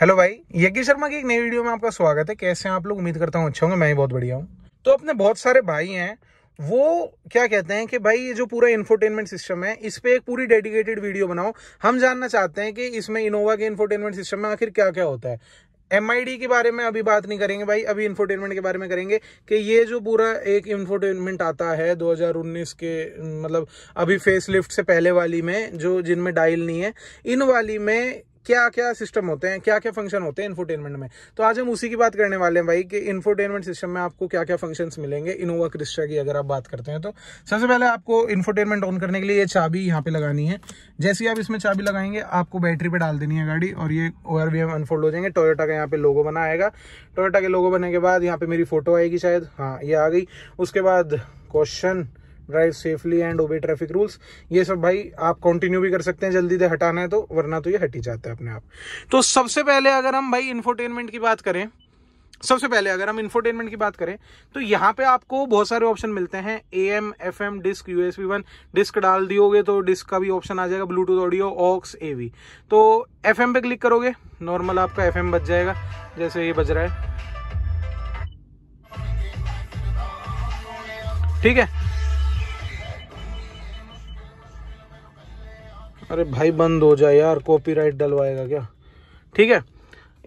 hello भाई यज्ञ शर्मा की एक नई वीडियो में आपका स्वागत है कैसे हैं आप लोग उम्मीद करता हूँ अच्छा होंगे मैं ही बहुत बढ़िया हूँ तो अपने बहुत सारे भाई हैं वो क्या कहते हैं कि भाई ये जो पूरा इन्फोटेनमेंट सिस्टम है इस पर एक पूरी डेडिकेटेड वीडियो बनाओ हम जानना चाहते हैं कि इसमें इनोवा के इन्फोटेनमेंट सिस्टम में आखिर क्या क्या होता है एम के बारे में अभी बात नहीं करेंगे भाई अभी इन्फोटेनमेंट के बारे में करेंगे कि ये जो पूरा एक इन्फोटेनमेंट आता है 2019 के मतलब अभी फेस लिफ्ट से पहले वाली में जो जिनमें डायल नहीं है इन वाली में क्या क्या सिस्टम होते हैं क्या क्या फंक्शन होते हैं इन्फोटेनमेंट में तो आज हम उसी की बात करने वाले हैं भाई कि इन्फोटेनमेंट सिस्टम में आपको क्या क्या फंक्शन मिलेंगे इनोवा क्रिस्टा की अगर आप बात करते हैं तो सबसे पहले आपको इन्फोटेनमेंट ऑन करने के लिए ये चाबी यहाँ पे लगानी है जैसे ही आप इसमें चाबी लगाएंगे आपको बैटरी पर डाल देनी है गाड़ी और ये ओर आर अनफोल्ड हो जाएंगे टोयोटा का यहाँ पे लोगो बना आएगा टोयोटा के लोगो बनने के बाद यहाँ पे मेरी फोटो आएगी शायद हाँ ये आ गई उसके बाद question drive safely and obey traffic rules ये सब भाई आप कंटिन्यू भी कर सकते हैं जल्दी से हटाना है तो वरना तो ये हट ही जाता है अपने आप तो सबसे पहले अगर हम भाई इन्फोटेनमेंट की बात करें सबसे पहले अगर हम इन्फोटेनमेंट की बात करें तो यहाँ पे आपको बहुत सारे ऑप्शन मिलते हैं A M F M disc U S one disc डाल दियोगे तो डिस्क का भी ऑप्शन आ जाएगा Bluetooth audio aux A V तो एफ एम पे क्लिक करोगे नॉर्मल आपका एफ एम बच जाएगा जैसे ये बज रहा है ठीक है अरे भाई बंद हो जाए यार कॉपीराइट डलवाएगा क्या ठीक है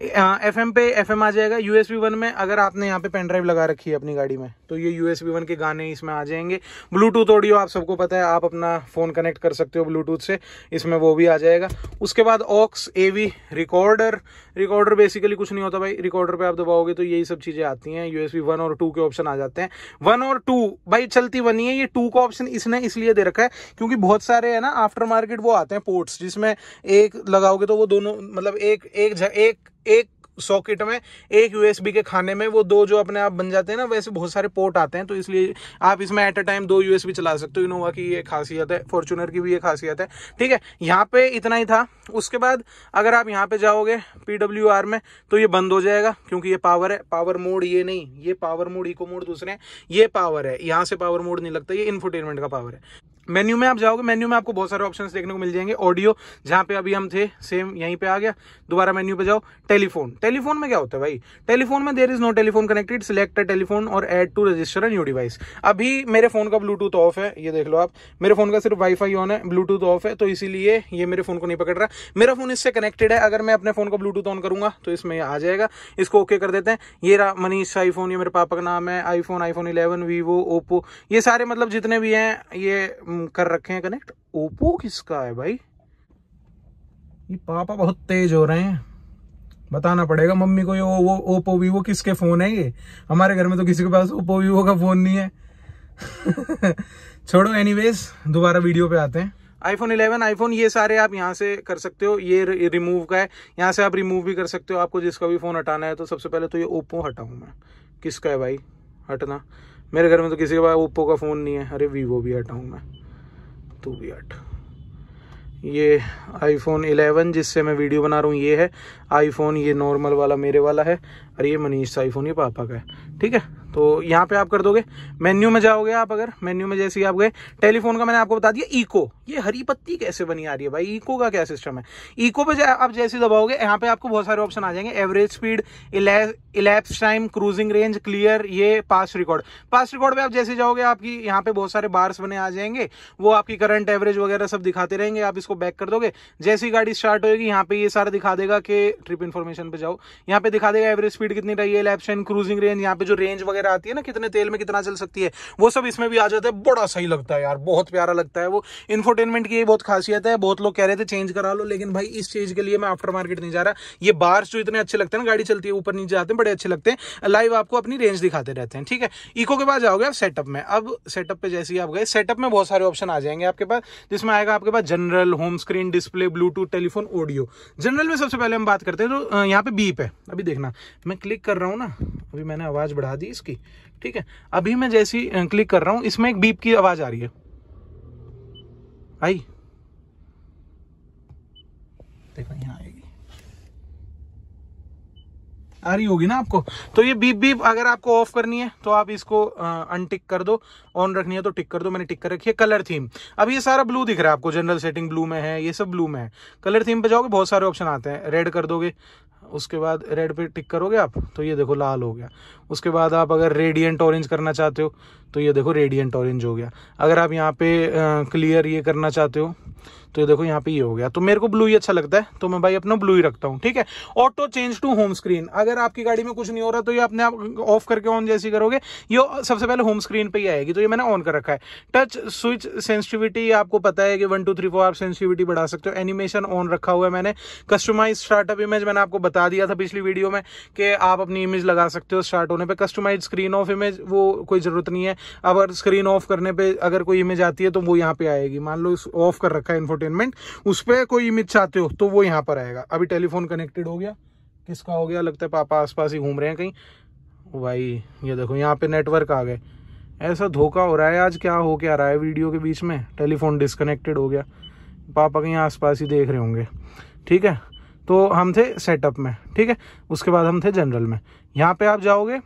एफ एम पे एफ एम आ जाएगा यू एस वन में अगर आपने यहाँ पे पेन ड्राइव लगा रखी है अपनी गाड़ी में तो ये यू एस वन के गाने इसमें आ जाएंगे ब्लूटूथ ऑडियो आप सबको पता है आप अपना फ़ोन कनेक्ट कर सकते हो ब्लूटूथ से इसमें वो भी आ जाएगा उसके बाद aux A V recorder recorder basically कुछ नहीं होता भाई रिकॉर्डर पर आप दबाओगे तो यही सब चीज़ें आती हैं यू एस वन और टू के ऑप्शन आ जाते हैं वन और टू भाई चलती वन ही है ये टू का ऑप्शन इसने इसलिए दे रखा है क्योंकि बहुत सारे है ना आफ्टर मार्केट वो आते हैं पोर्ट्स जिसमें एक लगाओगे तो वो दोनों मतलब एक एक एक सॉकेट में एक यूएसबी के खाने में वो दो जो अपने आप बन जाते हैं ना वैसे बहुत सारे पोर्ट आते हैं तो इसलिए आप इसमें एट अ टाइम दो यूएसबी चला सकते हो इनोवा की ये खासियत है फॉर्चुनर की भी ये खासियत है ठीक है यहाँ पे इतना ही था उसके बाद अगर आप यहाँ पे जाओगे पीडब्ल्यू में तो ये बंद हो जाएगा क्योंकि ये पावर है पावर मोड ये नहीं ये पावर मोड इको मोड दूसरे ये पावर है यहाँ से पावर मोड नहीं लगता ये इन्फोटेनमेंट का पावर है मेन्यू में आप जाओगे मेन्यू में आपको बहुत सारे ऑप्शंस देखने को मिल जाएंगे ऑडियो जहां पे अभी हम थे सेम यहीं पे आ गया दोबारा मेन्यू पे जाओ टेलीफोन टेलीफोन में क्या होता है भाई टेलीफोन में there is no telephone connected select telephone और add to register new device अभी मेरे फोन का ब्लूटूथ ऑफ है ये देख लो आप मेरे फोन का सिर्फ वाईफाई ऑन है ब्लूटूथ ऑफ है तो इसीलिए ये मेरे फोन को नहीं पकड़ रहा मेरा फोन इससे कनेक्टेड है अगर मैं अपने फोन का ब्लूटूथ ऑन करूंगा तो इसमें आ जाएगा इसको ओके कर देते हैं ये मनीष आईफोन ये मेरे पापा का नाम है iPhone iPhone eleven Vivo Oppo ये सारे मतलब जितने भी हैं ये कर रखे हैं कनेक्ट ओपो किसका है भाई ये पापा बहुत तेज हो रहे हैं बताना पड़ेगा मम्मी को ये ओ, वो ओपो वीवो किसके फोन है ये हमारे घर में तो किसी के पास ओपो वीवो का फोन नहीं है छोड़ो एनीवेज दोबारा वीडियो पे आते हैं आईफोन 11 आईफोन ये सारे आप यहाँ से कर सकते हो ये रिमूव का है यहाँ से आप रिमूव भी कर सकते हो आपको जिसका भी फ़ोन हटाना है तो सबसे पहले तो ये ओप्पो हटाऊँ मैं किसका है भाई हटना मेरे घर में तो किसी के पास ओप्पो का फ़ोन नहीं है अरे वीवो भी हटाऊँ मैं टू भी आठ ये आईफोन 11 जिससे मैं वीडियो बना रहा हूँ ये है आईफोन ये नॉर्मल वाला मेरे वाला है और ये मनीष आईफोन ये पापा का है ठीक है तो यहाँ पे आप कर दोगे मेन्यू में जाओगे आप अगर मेन्यू में जैसे ही आप गए टेलीफोन का मैंने आपको बता दिया ईको ये हरी पत्ती कैसे बनी आ रही है भाई इको का क्या सिस्टम है ईको पे आप जैसे दबाओगे यहाँ पे आपको बहुत सारे ऑप्शन आ जाएंगे average speed elapsed time cruising range clear ये पास रिकॉर्ड पास रिकॉर्ड पे आप जैसे जाओगे आपकी यहाँ पे बहुत सारे बार्स बने आ जाएंगे वो आपकी करंट एवरेज वगैरह सब दिखाते रहेंगे आप इसको बैक कर दोगे जैसे ही गाड़ी स्टार्ट होगी यहाँ पे ये सारा दिखा देगा कि ट्रिप इन्फॉर्मेशन पे जाओ यहाँ पे दिखा देगा एवरेज स्पीड कितनी रही है क्रूजिंग रेंज यहाँ पे जो रेंज वगैरह वगैरह आती है ना कितने तेल में कितना चल सकती है वो सब इसमें भी आ जाता है बड़ा सही लगता है यार बहुत प्यारा लगता है वो इन्फोटेनमेंट की बहुत खासियत है बहुत लोग कह रहे थे चेंज करा लो लेकिन भाई इस चीज के लिए मैं आफ्टर मार्केट नहीं जा रहा ये बार्स जो इतने अच्छे लगते हैं गाड़ी चलती है ऊपर नीचे जाते हैं बड़े अच्छे लगते हैं लाइव आपको अपनी रेंज दिखाते रहते हैं ठीक है इको के बाद जाओगे आप सेटअप में अब सेटअप पे जैसे ही आप गए सेटअप में बहुत सारे ऑप्शन आ जाएंगे आपके पास जिसमें आएगा आपके पास general home screen display bluetooth telephone audio general में सबसे पहले हम बात करते हैं तो यहाँ पे बीप है अभी देखना मैं क्लिक कर रहा हूँ ना अभी मैंने आवाज़ बढ़ा दी इसकी होगी ठीक है अभी मैं जैसी क्लिक कर रहा हूं इसमें एक बीप की आवाज़ आ रही है आई देखो यहाँ आएगी आ रही होगी ना आपको तो ये बीप बीप अगर आपको ऑफ करनी है तो आप इसको अनटिक कर दो ऑन रखनी है तो टिक कर दो मैंने टिक कर रखी है कलर थीम अब ये सारा ब्लू दिख रहा है आपको जनरल सेटिंग ब्लू में है ये सब ब्लू में है कलर थीम पे जाओगे बहुत सारे ऑप्शन आते हैं रेड कर दोगे उसके बाद रेड पे टिक करोगे आप तो ये देखो लाल हो गया उसके बाद आप अगर रेडियंट ऑरेंज करना चाहते हो तो ये देखो रेडियंट ऑरेंज हो गया अगर आप यहाँ पे क्लियर ये करना चाहते हो तो ये देखो यहाँ पे ये हो गया तो मेरे को ब्लू ही अच्छा लगता है तो मैं भाई अपना ब्लू ही रखता हूँ ठीक है auto change to home screen अगर आपकी गाड़ी में कुछ नहीं हो रहा तो ये अपने आप ऑफ करके ऑन जैसी करोगे ये सबसे पहले होम स्क्रीन पर ही आएगी तो ये मैंने ऑन कर रखा है टच स्विच सेंसिटिविटी आपको पता है कि वन टू थ्री फोर आप सेंसिटिविटी बढ़ा सकते हो एनिमेशन ऑन रखा हुआ है मैंने कस्टमाइज स्टार्टअप इमेज मैंने आपको बता दिया था पिछली वीडियो में कि आप अपनी इमेज लगा सकते हो स्टार्ट होने पर कस्टमाइज स्क्रीन ऑफ इमेज वो कोई ज़रूरत नहीं है अगर स्क्रीन ऑफ करने पर अगर कोई इमेज आती है तो वो यहाँ पे आएगी मान लो ऑफ कर रखा है इन्फो इंफोटेनमेंट उस पर कोई इमेज चाहते हो तो वो यहाँ पर आएगा अभी टेलीफोन कनेक्टेड हो गया किसका हो गया लगता है पापा आसपास ही घूम रहे हैं कहीं भाई ये देखो यहाँ पे नेटवर्क आ गए ऐसा धोखा हो रहा है आज क्या हो क्या रहा है वीडियो के बीच में टेलीफोन डिसकनेक्टेड हो गया पापा कहीं आसपास ही देख रहे होंगे ठीक है तो हम थे सेटअप में ठीक है उसके बाद हम थे जनरल में यहाँ पे आप जाओगे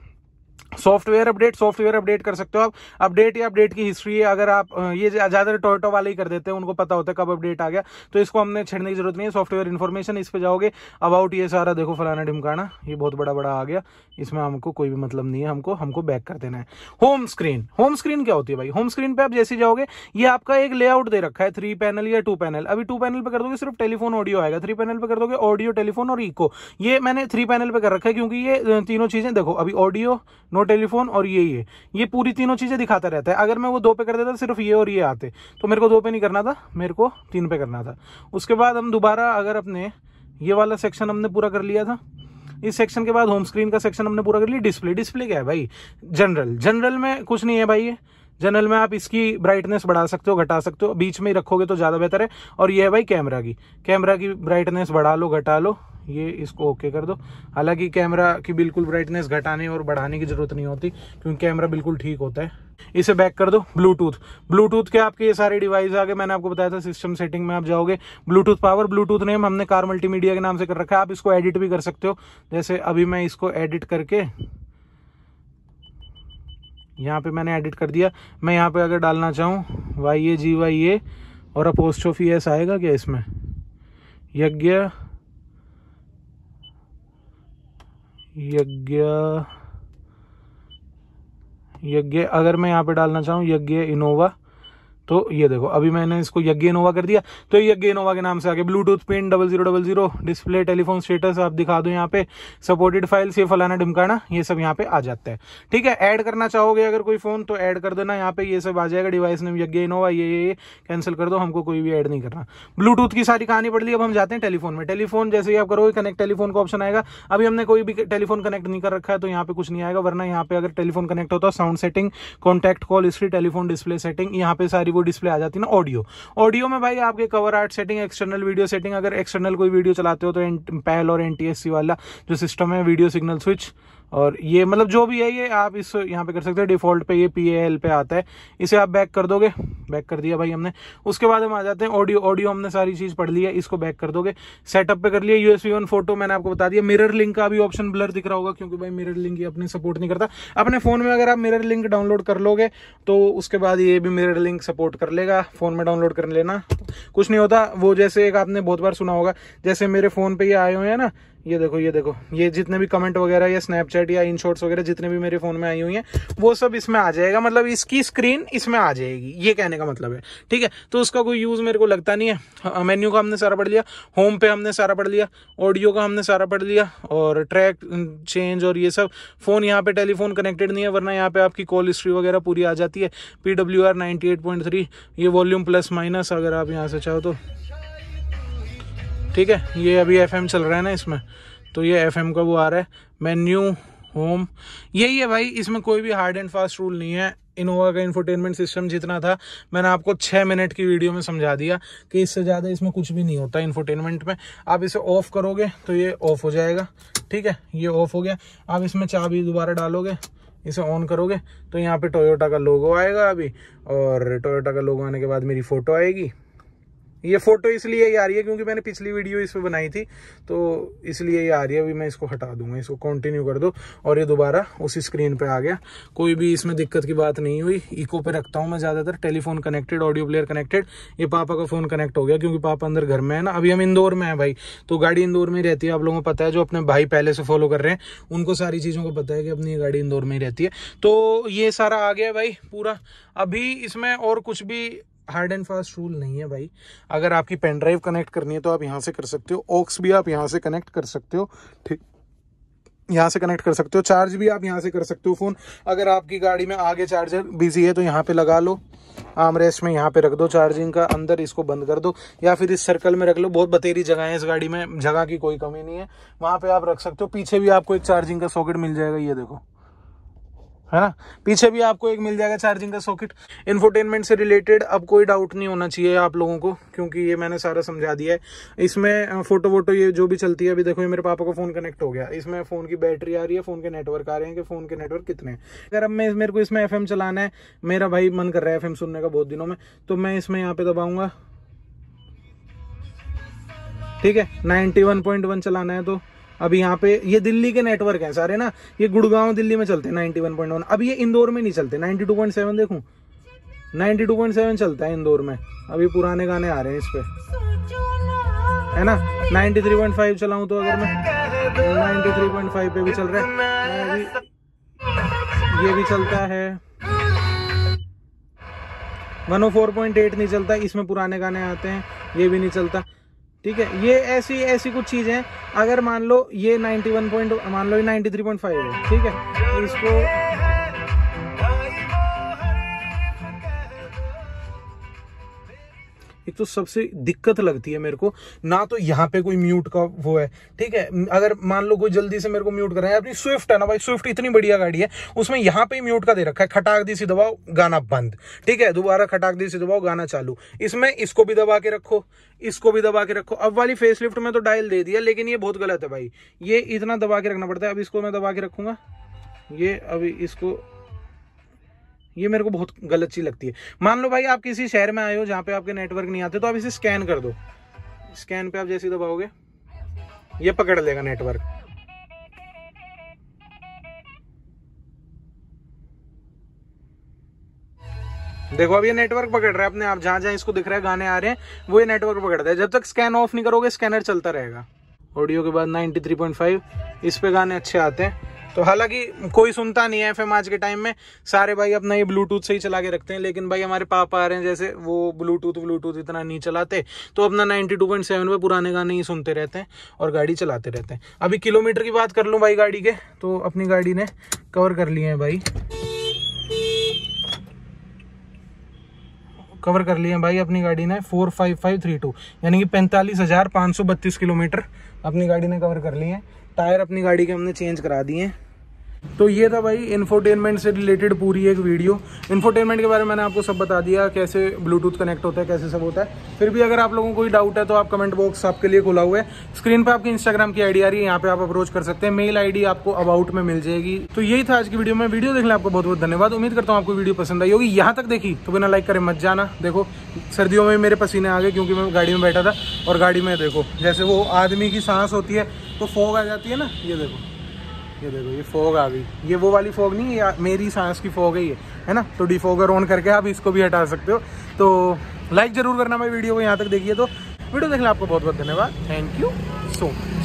सॉफ्टवेयर अपडेट सॉफ्टवेयर अपडेट कर सकते हो आप अपडेट या अपडेट की हिस्ट्री है अगर आप ये ज़्यादातर टोयोटो वाले ही कर देते हैं उनको पता होता है कब अपडेट आ गया तो इसको हमने छेड़ने की जरूरत नहीं है सॉफ्टवेयर इन्फॉर्मेशन इस पर जाओगे अबाउट ये सारा देखो फलाना ढिमकाना ये बहुत बड़ा बड़ा आ गया इसमें हमको कोई भी मतलब नहीं है हमको हमको बैक कर देना है होम स्क्रीन होम स्क्रीन क्या होती है भाई होम स्क्रीन पर आप जैसे जाओगे ये आपका एक लेआउट दे रखा है थ्री पैनल या टू पैनल अभी टू पैनल पर कर दोगे सिर्फ टेलीफोन ऑडियो आएगा थ्री पैनल पर कर दोगे ऑडियो टेलीफोन और इको ये मैंने थ्री पैनल पर कर रखा है क्योंकि ये तीनों चीज़ें देखो अभी ऑडियो नो टेलीफोन और ये ये ये पूरी तीनों चीज़ें दिखाता रहता है अगर मैं वो दो पे कर देता सिर्फ ये और ये आते तो मेरे को दो पे नहीं करना था मेरे को तीन पे करना था उसके बाद हम दोबारा अगर अपने ये वाला सेक्शन हमने पूरा कर लिया था इस सेक्शन के बाद होम स्क्रीन का सेक्शन हमने पूरा कर लिया डिस्प्ले डिस्प्ले क्या है भाई जनरल जनरल में कुछ नहीं है भाई ये जनरल में आप इसकी ब्राइटनेस बढ़ा सकते हो घटा सकते हो बीच में ही रखोगे तो ज़्यादा बेहतर है और ये है भाई कैमरा की कैमरा की ब्राइटनेस बढ़ा लो घटा लो ये इसको ओके कर दो हालांकि कैमरा की बिल्कुल ब्राइटनेस घटाने और बढ़ाने की ज़रूरत नहीं होती क्योंकि कैमरा बिल्कुल ठीक होता है इसे बैक कर दो ब्लूटूथ ब्लूटूथ के आपके ये सारे डिवाइस आगे मैंने आपको बताया था सिस्टम सेटिंग में आप जाओगे ब्लूटूथ पावर ब्लूटूथ नेम हमने कार मल्टीमीडिया के नाम से कर रखा है आप इसको एडिट भी कर सकते हो जैसे अभी मैं इसको एडिट करके यहाँ पे मैंने एडिट कर दिया मैं यहाँ पे अगर डालना चाहूँ वाई ए जी वाई ए और अपोस्टोफ ई एस आएगा क्या इसमें यज्ञ यज्ञ यज्ञ अगर मैं यहाँ पे डालना चाहूँ यज्ञ इनोवा तो ये देखो अभी मैंने इसको यज्ञ इनोवा कर दिया तो यज्ञ इनोवा के नाम से आगे bluetooth pin double zero double zero display telephone status आप दिखा दो यहाँ पे सपोर्टेड फाइल से फलाना ढिमकाना ये सब यहाँ पे आ जाता है ठीक है ऐड करना चाहोगे अगर कोई फोन तो ऐड कर देना यहाँ पे ये सब आ जाएगा डिवाइस नेम यज्ञ इनोवा ये ये, ये कैंसिल कर दो हमको कोई भी एड नहीं करना ब्लूटूथ की सारी कहानी पड़ ली अब हम जाते हैं टेलीफोन में टेलीफोन जैसे ही आप करोगे कनेक्ट टेलीफोन का ऑप्शन आएगा अभी हमने कोई भी टेलीफोन कनेक्ट नहीं कर रखा है तो यहाँ पे कुछ नहीं आएगा वरना यहाँ पे अगर टेलीफोन कनेक्ट होता है sound setting contact call history telephone display setting यहाँ पे सारी वो डिस्प्ले आ जाती है ना ऑडियो ऑडियो में भाई आपके cover art setting external video setting अगर एक्सटर्नल कोई वीडियो चलाते हो तो पैल और एन वाला जो सिस्टम है वीडियो सिग्नल स्विच और ये मतलब जो भी है ये आप इस यहाँ पे कर सकते हैं डिफ़ॉल्ट पे ये पी एल पे आता है इसे आप बैक कर दोगे बैक कर दिया भाई हमने उसके बाद हम आ जाते हैं ऑडियो ऑडियो हमने सारी चीज़ पढ़ ली है इसको बैक कर दोगे सेटअप पे कर लिया यूएसबी वन फोटो मैंने आपको बता दिया मिरर लिंक का भी ऑप्शन ब्लर दिख रहा होगा क्योंकि भाई मिरर लिंक ये अपने सपोर्ट नहीं करता अपने फ़ोन में अगर आप मिरर लिंक डाउनलोड कर लोगे तो उसके बाद ये भी मिरर लिंक सपोर्ट कर लेगा फ़ोन में डाउनलोड कर लेना कुछ नहीं होता वो जैसे एक आपने बहुत बार सुना होगा जैसे मेरे फ़ोन पर ये आए हुए हैं ना ये देखो ये देखो ये जितने भी कमेंट वगैरह या स्नैपचैट या इन शॉर्ट्स वगैरह जितने भी मेरे फोन में आई हुई हैं वो सब इसमें आ जाएगा मतलब इसकी स्क्रीन इसमें आ जाएगी ये कहने का मतलब है ठीक है तो उसका कोई यूज़ मेरे को लगता नहीं है मेन्यू हाँ, का हमने सारा पढ़ लिया होम पे हमने सारा पढ़ लिया ऑडियो का हमने सारा पढ़ लिया और ट्रैक चेंज और ये सब फ़ोन यहाँ पे टेलीफोन कनेक्टेड नहीं है वरना यहाँ पे आपकी कॉल हिस्ट्री वगैरह पूरी आ जाती है P W R eight point three ये वॉल्यूम प्लस माइनस अगर आप यहाँ से चाहो तो ठीक है ये अभी एफ चल रहा है ना इसमें तो ये एफ का वो आ रहा है मेन्यू होम यही है भाई इसमें कोई भी हार्ड एंड फास्ट रूल नहीं है इनोवा का इंफोटेनमेंट सिस्टम जितना था मैंने आपको छः मिनट की वीडियो में समझा दिया कि इससे ज़्यादा इसमें कुछ भी नहीं होता इन्फोटेनमेंट में आप इसे ऑफ करोगे तो ये ऑफ हो जाएगा ठीक है ये ऑफ हो गया आप इसमें चाबी दोबारा डालोगे इसे ऑन करोगे तो यहाँ पे टोयोटा का लोगो आएगा अभी और टोयोटा का लोगो आने के बाद मेरी फ़ोटो आएगी ये फोटो इसलिए ही आ रही है क्योंकि मैंने पिछली वीडियो इस पर बनाई थी तो इसलिए ये आ रही है अभी मैं इसको हटा दूंगा इसको कंटिन्यू कर दो और ये दोबारा उसी स्क्रीन पे आ गया कोई भी इसमें दिक्कत की बात नहीं हुई इको पे रखता हूँ मैं ज़्यादातर telephone connected audio player connected ये पापा का फ़ोन कनेक्ट हो गया क्योंकि पापा अंदर घर में है ना अभी हम इंदौर में है भाई तो गाड़ी इंदौर में ही रहती है आप लोगों को पता है जो अपने भाई पहले से फॉलो कर रहे हैं उनको सारी चीज़ों को पता है कि अपनी गाड़ी इंदौर में ही रहती है तो ये सारा आ गया भाई पूरा अभी इसमें और कुछ भी हार्ड एंड फास्ट रूल नहीं है भाई अगर आपकी पेन ड्राइव कनेक्ट करनी है तो आप यहाँ से कर सकते हो ऑक्स भी आप यहाँ से कनेक्ट कर सकते हो ठीक यहाँ से कनेक्ट कर सकते हो चार्ज भी आप यहाँ से कर सकते हो फ़ोन अगर आपकी गाड़ी में आगे चार्जर बिजी है तो यहाँ पे लगा लो आम रेस्ट में यहाँ पे रख दो चार्जिंग का अंदर इसको बंद कर दो या फिर इस सर्कल में रख लो बहुत बतेरी जगह है इस गाड़ी में जगह की कोई कमी नहीं है वहाँ पे आप रख सकते हो पीछे भी आपको एक चार्जिंग का सॉकेट मिल जाएगा ये देखो है ना पीछे भी आपको एक मिल जाएगा चार्जिंग का सॉकेट इन्फोटेनमेंट से रिलेटेड अब कोई डाउट नहीं होना चाहिए आप लोगों को क्योंकि ये मैंने सारा समझा दिया है इसमें फोटो वोटो ये जो भी चलती है अभी देखो ये मेरे पापा का फोन कनेक्ट हो गया इसमें फोन की बैटरी आ रही है फोन के नेटवर्क आ रहे हैं कि फोन के नेटवर्क कितने हैं अगर अब मैं मेरे को इसमें एफ चलाना है मेरा भाई मन कर रहा है एफ सुनने का बहुत दिनों में तो मैं इसमें यहाँ पे दबाऊंगा ठीक है नाइन्टी चलाना है तो अब यहाँ पे ये दिल्ली के नेटवर्क है सारे ना ये गुड़गांव दिल्ली में चलते हैं नाइन्टी वन पॉइंट वन अब ये इंदौर में नहीं चलते नाइन्टी टू पॉइंट सेवन देखू नाइन्टी टू पॉइंट सेवन चलता है इंदौर में अभी पुराने गाने आ रहे हैं इस पे है ना नाइन्टी थ्री पॉइंट फाइव चलाऊ तो अगर मैं नाइन्टी थ्री पॉइंट फाइव पे भी चल रहा है ये भी चलता है 104.8 नहीं चलता इसमें पुराने गाने आते हैं ये भी नहीं चलता ठीक है ये ऐसी ऐसी कुछ चीज़ें हैं अगर मान लो ये 91 पॉइंट मान लो ये 93.5 है ठीक है इसको एक तो सबसे दिक्कत लगती है मेरे को ना तो यहाँ पे कोई म्यूट का वो है ठीक है अगर मान लो कोई जल्दी से मेरे को म्यूट कराए अपनी स्विफ्ट है ना भाई स्विफ्ट इतनी बढ़िया गाड़ी है उसमें यहाँ पे म्यूट का दे रखा है खटाक दी सी दबाओ गाना बंद ठीक है दोबारा खटाक दी सी दबाओ गाना चालू इसमें इसको भी दबा के रखो इसको भी दबा के रखो अब वाली फेस लिफ्ट में तो डायल दे दिया लेकिन ये बहुत गलत है भाई ये इतना दबा के रखना पड़ता है अब इसको मैं दबा के रखूंगा ये अभी इसको ये मेरे को बहुत गलत चीज़ लगती है मान लो भाई आप किसी शहर में आए हो जहाँ पे आपके नेटवर्क नहीं आते तो आप इसे स्कैन कर दो स्कैन पे आप जैसे दबाओगे ये पकड़ लेगा नेटवर्क देखो अब ये नेटवर्क पकड़ रहा है अपने आप जहां जहां इसको दिख रहा है गाने आ रहे हैं वो ये नेटवर्क पकड़ता है जब तक स्कैन ऑफ नहीं करोगे स्कैनर चलता रहेगा ऑडियो के बाद 93.5 इस पे गाने अच्छे आते हैं तो हालांकि कोई सुनता नहीं है एफएम आज के टाइम में सारे भाई अपना ये ब्लूटूथ से ही चला के रखते हैं लेकिन भाई हमारे पापा आ रहे हैं जैसे वो ब्लूटूथ ब्लूटूथ इतना नहीं चलाते तो अपना नाइनटी टू पॉइंट सेवन पे पुराने गाने ही सुनते रहते हैं और गाड़ी चलाते रहते हैं अभी किलोमीटर की बात कर लूँ भाई गाड़ी के तो अपनी गाड़ी ने कवर कर लिए हैं भाई कवर कर लिए भाई अपनी गाड़ी ने four five five three two यानी कि पैंतालीस हज़ार पाँच सौ बत्तीस किलोमीटर अपनी गाड़ी ने कवर कर लिए हैं टायर अपनी गाड़ी के हमने चेंज करा दिए हैं तो ये था भाई इन्फोटेनमेंट से रिलेटेड पूरी एक वीडियो इन्फोटेनमेंट के बारे में मैंने आपको सब बता दिया कैसे ब्लूटूथ कनेक्ट होता है कैसे सब होता है फिर भी अगर आप लोगों को कोई डाउट है तो आप कमेंट बॉक्स आपके लिए खुला हुआ है स्क्रीन पर आपकी इंस्टाग्राम की आईडी आ रही है यहाँ पे आप अप्रोच कर सकते हैं मेल आईडी आपको अबाउट में मिल जाएगी तो यही था आज की वीडियो में वीडियो देखने आपको बहुत बहुत धन्यवाद उम्मीद करता हूँ आपको वीडियो पसंद आई होगी यहाँ तक देखी तो बिना लाइक करें मत जाना देखो सर्दियों में मेरे पसीने आ गए क्योंकि मैं गाड़ी में बैठा था और गाड़ी में देखो जैसे वो आदमी की सांस होती है तो फोग आ जाती है ना ये देखो ये देखो ये फोग आ गई ये वो वाली फोग नहीं है मेरी सांस की फोग है ये है ना तो डिफोगर ऑन करके आप इसको भी हटा सकते हो तो लाइक ज़रूर करना मैं वीडियो को यहाँ तक देखिए तो वीडियो देखने आपको बहुत बहुत धन्यवाद थैंक यू सो मच